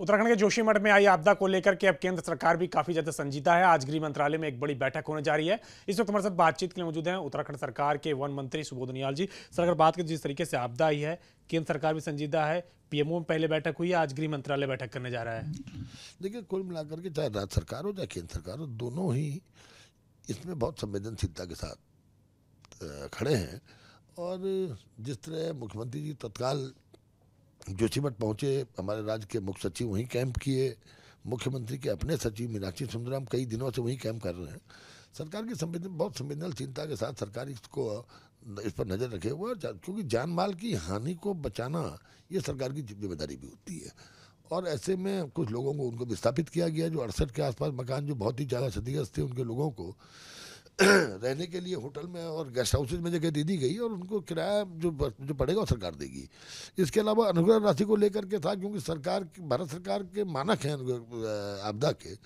उत्तराखंड के जोशीमठ में आई आपदा को लेकर के अब केंद्र सरकार भी काफी ज्यादा संजीदा है आज गृह मंत्रालय में एक बड़ी बैठक होने जा रही है इस वक्त हमारे साथ बातचीत के लिए मौजूद हैं उत्तराखंड सरकार के वन मंत्री सुबोध उनियाल जी सर अगर बात करें जिस तरीके से आपदा आई है केंद्र सरकार भी संजीदा है पीएमओ में पहले बैठक हुई है आज गृह मंत्रालय बैठक करने जा रहा है देखिए कुल मिलाकर के चाहे राज्य सरकार हो चाहे केंद्र सरकार हो दोनों ही इसमें बहुत संवेदनशीलता के साथ खड़े हैं और जिस तरह मुख्यमंत्री जी तत्काल जोशीमठ पहुंचे हमारे राज्य के मुख्य सचिव वहीं कैंप किए मुख्यमंत्री के अपने सचिव मीनाक्षी सुंदराम कई दिनों से वहीं कैंप कर रहे हैं सरकार की संवेदन बहुत संवेदनशीलता के साथ सरकार इसको इस पर नज़र रखे हुए और क्योंकि जान माल की हानि को बचाना ये सरकार की जिम्मेदारी भी होती है और ऐसे में कुछ लोगों को उनको विस्थापित किया गया जो अड़सठ के आसपास मकान जो बहुत ही ज़्यादा क्षतिग्रस्त थे उनके लोगों को रहने के लिए होटल में और गेस्ट हाउसेज में जगह दे दी गई और उनको किराया जो जो पड़ेगा वो सरकार देगी इसके अलावा अनुग्रह राशि को लेकर के था क्योंकि सरकार भारत सरकार के मानक हैं आपदा के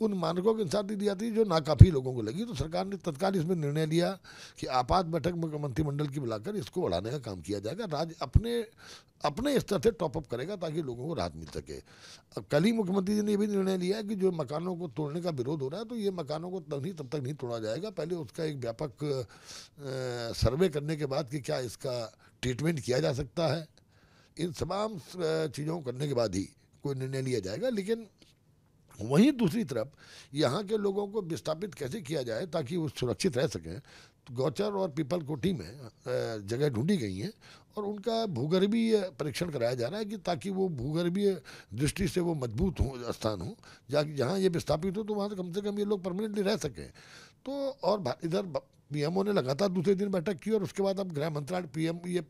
उन मानकों के अनुसार दी जाती है जो नाकाफी लोगों को लगी तो सरकार ने तत्काल इसमें निर्णय लिया कि आपात बैठक मंत्रिमंडल की बुलाकर इसको बढ़ाने का काम किया जाएगा राज्य अपने अपने स्तर से टॉपअप करेगा ताकि लोगों को राहत मिल सके अब कल ही मुख्यमंत्री जी ने भी निर्णय लिया कि जो मकानों को तोड़ने का विरोध हो रहा है तो ये मकानों को तब नहीं तब तक नहीं तोड़ा जाएगा पहले उसका एक व्यापक सर्वे करने के बाद कि क्या इसका ट्रीटमेंट किया जा सकता है इन तमाम चीज़ों को करने के बाद ही कोई निर्णय लिया जाएगा लेकिन वहीं दूसरी तरफ यहाँ के लोगों को विस्थापित कैसे किया जाए ताकि वो सुरक्षित रह सकें तो गौचर और पीपल कोटी में जगह ढूंढी गई हैं और उनका भूगर्भीय परीक्षण कराया जा रहा है कि ताकि वो भूगर्भीय दृष्टि से वो मजबूत हो स्थान हो जहाँ जहाँ ये विस्थापित हो तो वहाँ से कम से कम ये लोग परमानेंटली रह सकें तो और इधर पीएमओ ने लगातार दूसरे दिन बैठक की और उसके बाद अब गृह मंत्रालय पीएम ये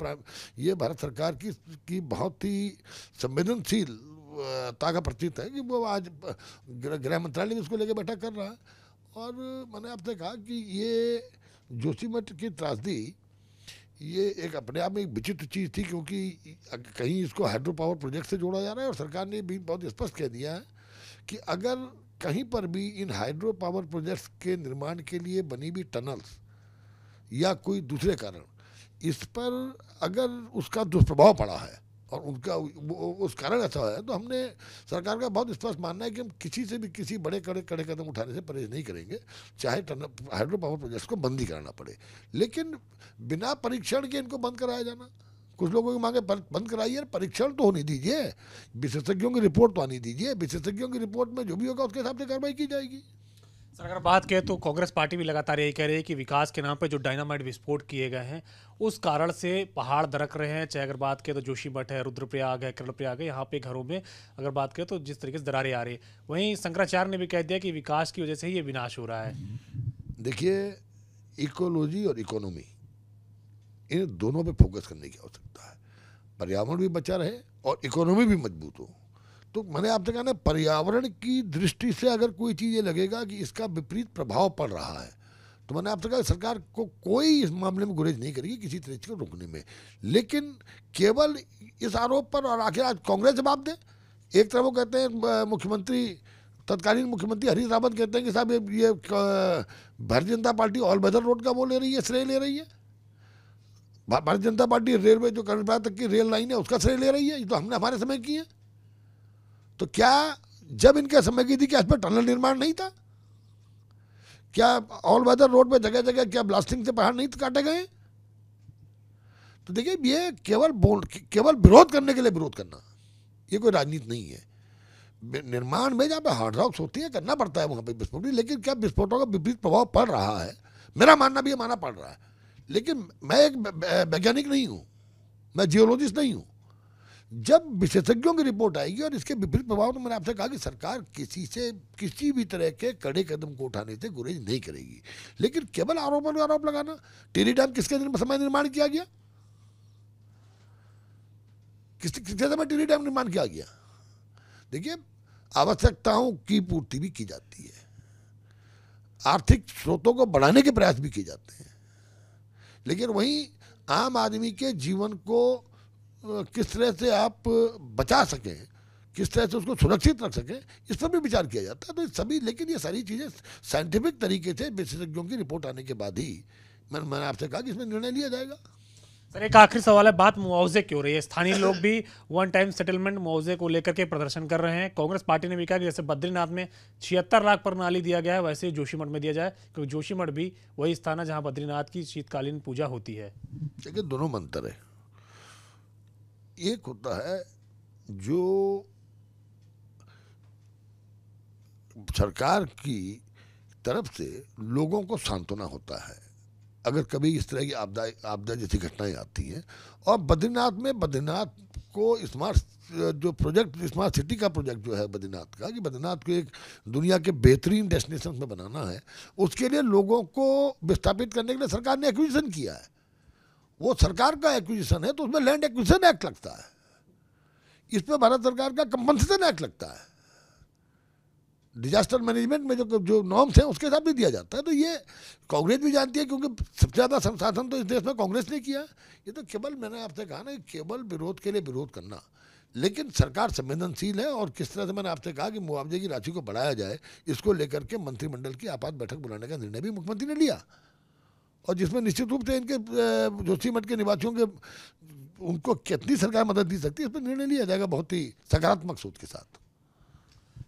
ये भारत सरकार की की बहुत ही संवेदनशील ताका प्रतीत है कि वो आज गृह मंत्रालय भी उसको लेकर बैठक कर रहा है और मैंने आपसे कहा कि ये जोशीमठ की त्रासदी ये एक अपने आप में एक विचित्र चीज़ थी क्योंकि कहीं इसको हाइड्रो पावर प्रोजेक्ट से जोड़ा जा रहा है और सरकार ने भी बहुत स्पष्ट कह दिया है कि अगर कहीं पर भी इन हाइड्रो पावर प्रोजेक्ट्स के निर्माण के लिए बनी हुई टनल्स या कोई दूसरे कारण इस पर अगर उसका दुष्प्रभाव पड़ा है और उनका उस कारण ऐसा है तो हमने सरकार का बहुत स्पष्ट मानना है कि हम किसी से भी किसी बड़े कड़े कड़े कदम उठाने से परहेज नहीं करेंगे चाहे हाइड्रो पावर प्रोजेक्ट्स को बंद ही कराना पड़े लेकिन बिना परीक्षण के इनको बंद कराया जाना कुछ लोगों की मांगे बंद कराइए परीक्षण तो होने दीजिए विशेषज्ञों की रिपोर्ट तो आनी दीजिए विशेषज्ञों की रिपोर्ट में जो भी होगा उसके हिसाब से कार्रवाई की जाएगी सर अगर बात करें तो कांग्रेस पार्टी भी लगातार यही कह रही है कि विकास के नाम पर जो डायनामाइट विस्फोट किए गए हैं उस कारण से पहाड़ दरक रहे हैं चाहे अगर बात करें तो जोशीमठ है रुद्रप्रयाग है कर्णप्रयाग है यहाँ पे घरों में अगर बात करें तो जिस तरीके से दरारें आ रही है वहीं शंकराचार्य ने भी कह दिया कि विकास की वजह से ही ये विनाश हो रहा है देखिए इकोलॉजी और इकोनॉमी इन दोनों पर फोकस करने की आवश्यकता है पर्यावरण भी बचा रहे और इकोनॉमी भी मजबूत हो तो मैंने आपसे कहा ना पर्यावरण की दृष्टि से अगर कोई चीज़ ये लगेगा कि इसका विपरीत प्रभाव पड़ रहा है तो मैंने आपसे कहा सरकार को कोई इस मामले में गुरेज नहीं करेगी किसी तरीके को रोकने में लेकिन केवल इस आरोप पर और आखिर आज कांग्रेस जवाब दे एक तरफ वो कहते हैं मुख्यमंत्री तत्कालीन मुख्यमंत्री हरीश रावत कहते हैं कि साहब ये, ये भारतीय जनता पार्टी ऑल वेदर रोड का वो ले रही है श्रेय ले रही है भारतीय जनता पार्टी रेलवे जो कर्णप्रा तक की रेल लाइन है उसका श्रेय ले रही है ये तो हमने हमारे समय की है तो क्या जब इनके समय की थी क्या इसमें टनल निर्माण नहीं था क्या ऑल वेदर रोड पे जगह जगह क्या ब्लास्टिंग से पहाड़ नहीं काटे गए तो देखिए ये केवल बोल केवल विरोध करने के लिए विरोध करना ये कोई राजनीति नहीं है निर्माण में जहाँ पे हार्ड रॉक्स होती है करना पड़ता है वहाँ पे विस्फोट लेकिन क्या विस्फोटों का विपरीत प्रभाव पड़ रहा है मेरा मानना भी माना पड़ रहा है लेकिन मैं एक वैज्ञानिक नहीं हूँ मैं जियोलॉजिस्ट नहीं हूँ जब विशेषज्ञों की रिपोर्ट आएगी और इसके विपरीत प्रभाव तो मैंने आपसे कहा कि सरकार किसी से किसी भी तरह के कड़े कदम को उठाने से गुरेज नहीं करेगी लेकिन केवल आरोप पर आरोप लगाना टेरी डैम किसके समय निर्माण किया गया किस किसके समय टेरी डैम निर्माण किया गया देखिए आवश्यकताओं की पूर्ति भी की जाती है आर्थिक स्रोतों को बढ़ाने के प्रयास भी किए जाते हैं लेकिन वहीं आम आदमी के जीवन को किस तरह से आप बचा सकें किस तरह से उसको सुरक्षित रख सकें इस पर भी विचार किया जाता है तो सभी लेकिन ये सारी चीज़ें साइंटिफिक तरीके से विशेषज्ञों की रिपोर्ट आने के बाद ही मैंने मैंने आपसे कहा कि इसमें निर्णय लिया जाएगा सर एक आखिरी सवाल है बात मुआवजे की हो रही है स्थानीय लोग भी वन टाइम सेटलमेंट मुआवजे को लेकर के प्रदर्शन कर रहे हैं कांग्रेस पार्टी ने भी कहा कि जैसे बद्रीनाथ में छिहत्तर लाख प्रणाली दिया गया है वैसे ही जोशीमठ में दिया जाए क्योंकि जोशीमठ भी वही स्थान है जहाँ बद्रीनाथ की शीतकालीन पूजा होती है देखिए दोनों मंत्र है एक होता है जो सरकार की तरफ से लोगों को सांत्वना होता है अगर कभी इस तरह की आपदा आपदा जैसी घटनाएं आती हैं और बद्रीनाथ में बद्रीनाथ को स्मार्ट जो प्रोजेक्ट स्मार्ट सिटी का प्रोजेक्ट जो है बद्रीनाथ का कि बद्रीनाथ को एक दुनिया के बेहतरीन डेस्टिनेशन में बनाना है उसके लिए लोगों को विस्थापित करने के लिए सरकार ने एक्विजिशन किया है वो सरकार का एक्विजिशन है तो उसमें लैंड एक्विजिशन एक्ट लगता है इस पर भारत सरकार का कंपनसेशन एक्ट लगता है डिजास्टर मैनेजमेंट में जो जो नॉर्म्स हैं उसके हिसाब भी दिया जाता है तो ये कांग्रेस भी जानती है क्योंकि सबसे ज़्यादा संसाधन तो इस देश में कांग्रेस ने किया ये तो केवल मैंने आपसे कहा ना केवल विरोध के लिए विरोध करना लेकिन सरकार संवेदनशील है और किस तरह से मैंने आपसे कहा कि मुआवजे की राशि को बढ़ाया जाए इसको लेकर के मंत्रिमंडल की आपात बैठक बुलाने का निर्णय भी मुख्यमंत्री ने लिया और जिसमें निश्चित रूप से इनके जोशी मठ के निवासियों के उनको कितनी सरकार मदद दी सकती है इस पर निर्णय लिया जाएगा बहुत ही सकारात्मक सोच के साथ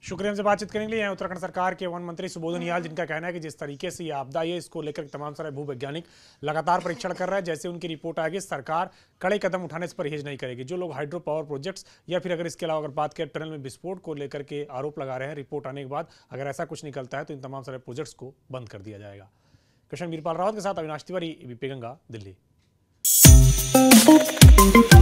शुक्रिया हमसे बातचीत करने के लिए उत्तराखंड सरकार के वन मंत्री सुबोधन याल जिनका कहना है कि जिस तरीके से ये आपदा है इसको लेकर तमाम सारे भूवैज्ञानिक लगातार परीक्षण कर रहे हैं जैसे उनकी रिपोर्ट आएगी सरकार कड़े कदम उठाने से परहेज नहीं करेगी जो लोग हाइड्रो पावर प्रोजेक्ट्स या फिर अगर इसके अलावा अगर बात करें टनल में विस्फोट को लेकर के आरोप लगा रहे हैं रिपोर्ट आने के बाद अगर ऐसा कुछ निकलता है तो इन तमाम सारे प्रोजेक्ट्स को बंद कर दिया जाएगा कृष्ण वीरपाल रावत के साथ अविनाश तिवारी बीपी गंगा दिल्ली